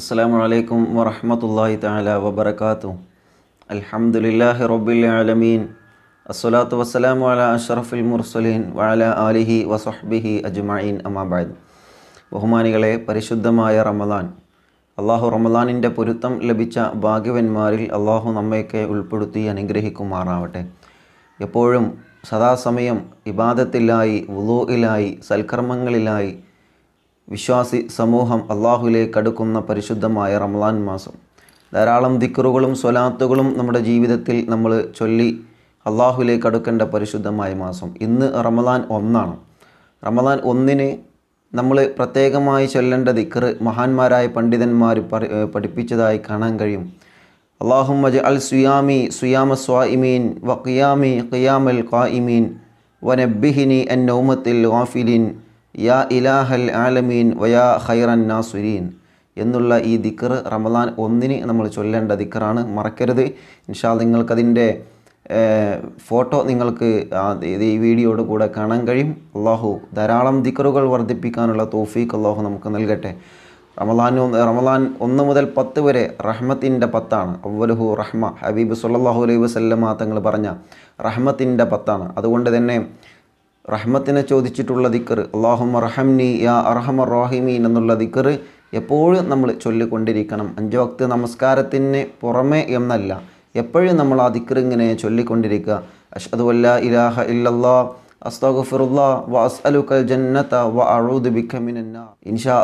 അസ്സാം വലൈക്കും വറഹമത്തല്ലാഹി താല വബർക്കാത്തു അൽഹംദുലില്ലാഹി റബ്ബിൽ ആലമീൻ അസ്സലാത്തു വസ്സലാമു അല അഷറഫുൽ മുർസലീൻ വഅല ആലിഹി വസഹ്ബിഹി അജ്മഈൻ അമാബാദ് ബഹുമാനികളെ പരിശുദ്ധമായ റമദാൻ അള്ളാഹു റമദാനിൻ്റെ പൊരുത്തം ലഭിച്ച ഭാഗ്യവന്മാരിൽ അള്ളാഹു നമ്മയൊക്കെ ഉൾപ്പെടുത്തി അനുഗ്രഹിക്കുമാറാവട്ടെ എപ്പോഴും സദാസമയം ഇബാദത്തിലായി വുലോയിലായി സൽക്കർമ്മങ്ങളിലായി വിശ്വാസി സമൂഹം അള്ളാഹുലേക്ക് അടുക്കുന്ന പരിശുദ്ധമായ റംലാൻ മാസം ധാരാളം ദിക്കറുകളും സ്വലാത്തുകളും നമ്മുടെ ജീവിതത്തിൽ നമ്മൾ ചൊല്ലി അള്ളാഹുലേക്ക് അടുക്കേണ്ട പരിശുദ്ധമായ മാസം ഇന്ന് റമലാൻ ഒന്നാണ് റമലാൻ ഒന്നിന് നമ്മൾ പ്രത്യേകമായി ചൊല്ലേണ്ട ദിക്കർ മഹാന്മാരായ പണ്ഡിതന്മാർ പഠിപ്പിച്ചതായി കാണാൻ കഴിയും അള്ളാഹും മജ് അൽ സുയാമി സുയാമ സ്വാഇമീൻ വ ഖിയാമി ഖിയാമൽ ഖായിമീൻ വനബിഹിനി അൻ നൗമത്തിൽ ഗാഫിലിൻ യാ ഇലാഹൽ ആലമീൻ വയാ ഖൈറൻ നാസുരീൻ എന്നുള്ള ഈ ദിക്കർ റമദാൻ ഒന്നിന് നമ്മൾ ചൊല്ലേണ്ട ദിക്കറാണ് മറക്കരുത് ഇൻഷാ നിങ്ങൾക്കതിൻ്റെ ഫോട്ടോ നിങ്ങൾക്ക് ഈ വീഡിയോയുടെ കൂടെ കാണാൻ കഴിയും അള്ളാഹു ധാരാളം ദിക്കറുകൾ വർദ്ധിപ്പിക്കാനുള്ള തോഫീക്ക് അള്ളാഹു നമുക്ക് നൽകട്ടെ റമലാൻ റമദാൻ ഒന്ന് മുതൽ പത്ത് വരെ റഹ്മത്തിൻ്റെ പത്താണ് അവലുഹു റഹ്മ ഹബീബ് സുല്ലാഹു അലൈഹി വസല്ലം തങ്ങൾ പറഞ്ഞ റഹ്മത്തിൻ്റെ പത്താണ് അതുകൊണ്ട് തന്നെ റഹ്മത്തിനെ ചോദിച്ചിട്ടുള്ള ദിക്കർ അള്ളാഹു റഹംനി യാ അർഹമ റോഹിമീൻ എന്നുള്ള ദിക്കർ എപ്പോഴും നമ്മൾ ചൊല്ലിക്കൊണ്ടിരിക്കണം അഞ്ച് വക്ത് നമസ്കാരത്തിന് പുറമേ എന്നല്ല എപ്പോഴും നമ്മൾ ആ ദിക്കർ ഇങ്ങനെ ചൊല്ലിക്കൊണ്ടിരിക്കുക അഷ്ഹദു അതുമല്ല ഇലാഹ ഇല്ലല്ലാ ഇൻഷാല്ലാ ഇൻഷാ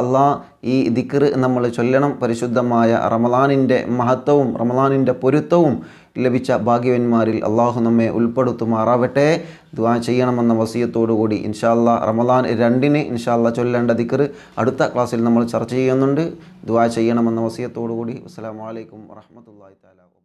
ഈ ദിക്ർ നമ്മൾ ചൊല്ലണം പരിശുദ്ധമായ റമലാനിൻ്റെ മഹത്വവും റമലാനിൻ്റെ പൊരുത്തവും ലഭിച്ച ഭാഗ്യവന്മാരിൽ അള്ളാഹു നമ്മെ ഉൾപ്പെടുത്തുമാറാവട്ടെ ദുവാ ചെയ്യണമെന്ന വസീയത്തോടുകൂടി ഇൻഷാല്ല റമലാൻ രണ്ടിന് ഇൻഷാല്ല ചൊല്ലേണ്ട ദിക്കർ അടുത്ത ക്ലാസ്സിൽ നമ്മൾ ചർച്ച ചെയ്യുന്നുണ്ട് ദുവാ ചെയ്യണമെന്ന വസീയത്തോടുകൂടി അസ്സാം വലൈക്കും വറഹമത്തല്ലാ താലാ